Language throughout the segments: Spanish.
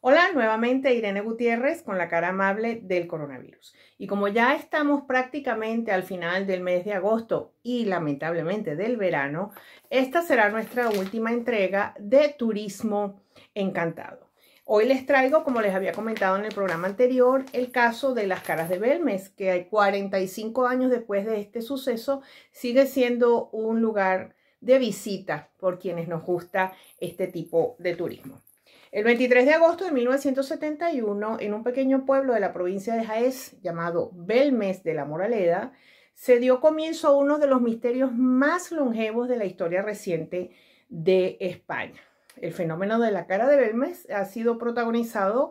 Hola, nuevamente Irene Gutiérrez con la cara amable del coronavirus. Y como ya estamos prácticamente al final del mes de agosto y lamentablemente del verano, esta será nuestra última entrega de Turismo Encantado. Hoy les traigo, como les había comentado en el programa anterior, el caso de las caras de Belmes, que hay 45 años después de este suceso sigue siendo un lugar de visita por quienes nos gusta este tipo de turismo. El 23 de agosto de 1971, en un pequeño pueblo de la provincia de Jaez llamado Belmes de la Moraleda, se dio comienzo a uno de los misterios más longevos de la historia reciente de España. El fenómeno de la cara de Belmes ha sido protagonizado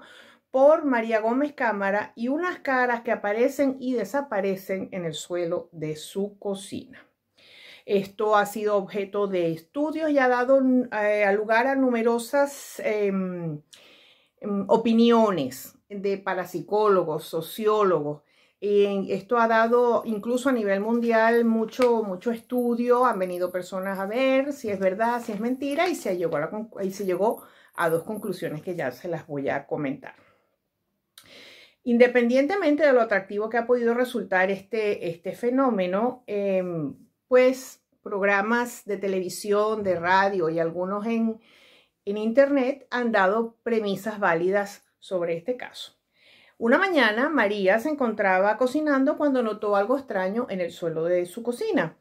por María Gómez Cámara y unas caras que aparecen y desaparecen en el suelo de su cocina. Esto ha sido objeto de estudios y ha dado eh, lugar a numerosas em, em, opiniones de parapsicólogos, sociólogos. esto ha dado incluso a nivel mundial mucho, mucho estudio, han venido personas a ver si es verdad, si es mentira y se llegó a, dos conclusiones que ya se las voy a comentar. Independientemente de lo atractivo que ha podido resultar este, este fenómeno, em, pues programas de televisión, de radio y algunos en, Internet han dado premisas válidas sobre este caso. Una mañana María se encontraba cocinando cuando notó algo extraño en el suelo de su cocina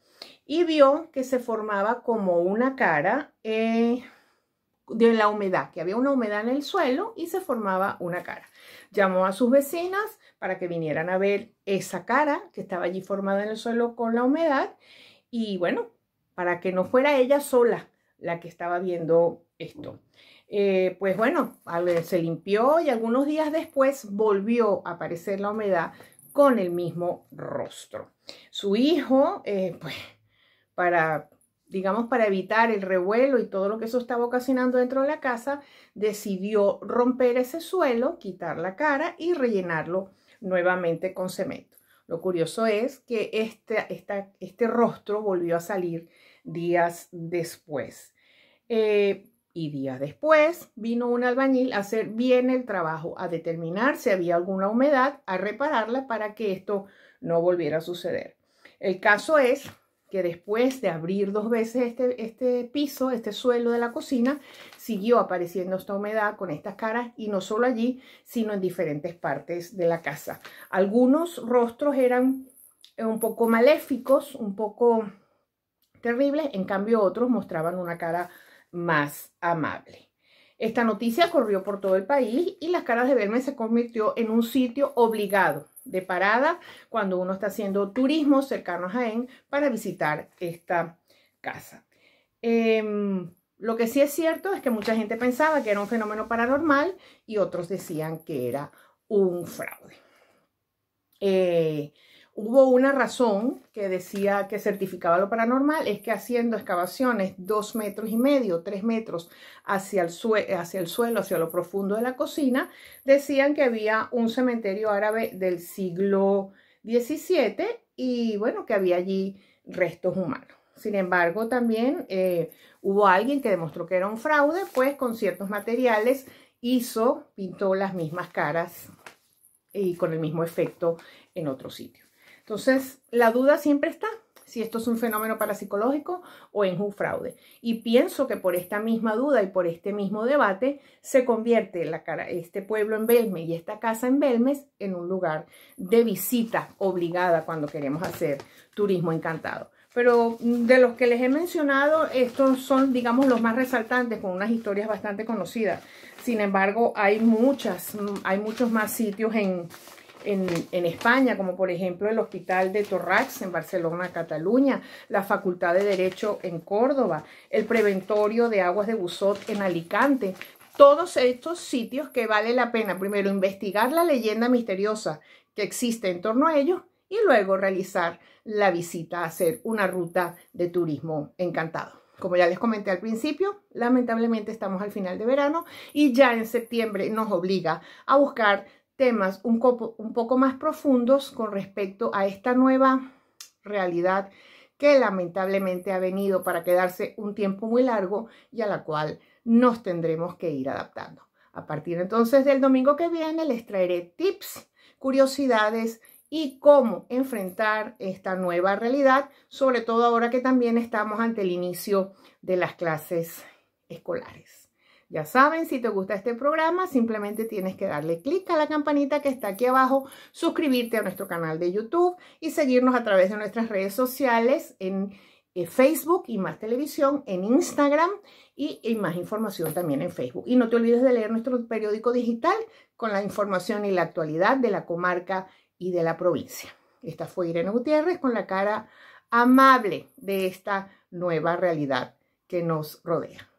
y vio que se formaba como una cara eh, de la humedad, que había una humedad en el suelo y se formaba una cara. Llamó a sus vecinas para que vinieran a ver esa cara que estaba allí formada en el suelo con la humedad y bueno, para que no fuera ella sola la que estaba viendo esto. Eh, pues bueno, se limpió y algunos días después volvió a aparecer la humedad con el mismo rostro. Su hijo, eh, pues, para, digamos, para evitar el revuelo y todo lo que eso estaba ocasionando dentro de la casa, decidió romper ese suelo, quitar la cara y rellenarlo nuevamente con cemento. Lo curioso es que este, esta, este rostro volvió a salir días después. Eh, y días después vino un albañil a hacer bien el trabajo, a determinar si había alguna humedad, a repararla para que esto no volviera a suceder. El caso es que después de abrir dos veces este, este, piso, este suelo de la cocina, siguió apareciendo esta humedad con estas caras y no solo allí, sino en diferentes partes de la casa. Algunos rostros eran eh, un poco maléficos, un poco terribles, en cambio otros mostraban una cara más amable. Esta noticia corrió por todo el país y las caras de verme se convirtió en un sitio obligado de parada cuando uno está haciendo turismo cercano a Jaén para visitar esta casa. Em, lo que sí es cierto es que mucha gente pensaba que era un fenómeno paranormal y otros decían que era un fraude. Eh, Hubo una razón que decía que certificaba lo paranormal, es que haciendo excavaciones dos metros y medio, tres metros hacia el, suelo, hacia lo profundo de la cocina, decían que había un cementerio árabe del siglo XVII y bueno, que había allí restos humanos. Sin embargo, también eh, hubo alguien que demostró que era un fraude, pues con ciertos materiales hizo, pintó las mismas caras y con el mismo efecto en otros sitios. Entonces, la duda siempre está si esto es un fenómeno parapsicológico o es un fraude. Y pienso que por esta misma duda y por este mismo debate se convierte la este pueblo en Belmes y esta casa en Belmes en un lugar de visita obligada cuando queremos hacer turismo encantado. Pero mm, de los que les he mencionado, estos son, digamos, los más resaltantes, con unas historias bastante conocidas. Sin embargo, hay muchas, mm, hay muchos más sitios en, en, España, como por ejemplo el Hospital de Torrax en Barcelona, Cataluña, la Facultad de Derecho en Córdoba, el Preventorio de Aguas de Busot en Alicante. Todos estos sitios que vale la pena primero investigar la leyenda misteriosa que existe en torno a ellos y luego realizar la visita, hacer una ruta de turismo encantado. Como ya les comenté al principio, lamentablemente estamos al final de verano y ya en septiembre nos obliga a buscar temas un, poco más profundos con respecto a esta nueva realidad que lamentablemente ha venido para quedarse un tiempo muy largo y a la cual nos tendremos que ir adaptando. A partir entonces del domingo que viene les traeré tips, curiosidades y cómo enfrentar esta nueva realidad, sobre todo ahora que también estamos ante el inicio de las clases escolares. Ya saben, si te gusta este programa, simplemente tienes que darle clic a la campanita que está aquí abajo, suscribirte a nuestro canal de YouTube y seguirnos a través de nuestras redes sociales en eh, Facebook y más televisión, en Instagram y, más información también en Facebook. Y no te olvides de leer nuestro periódico digital con la información y la actualidad de la comarca y de la provincia. Esta fue Irene Gutiérrez con la cara amable de esta nueva realidad que nos rodea.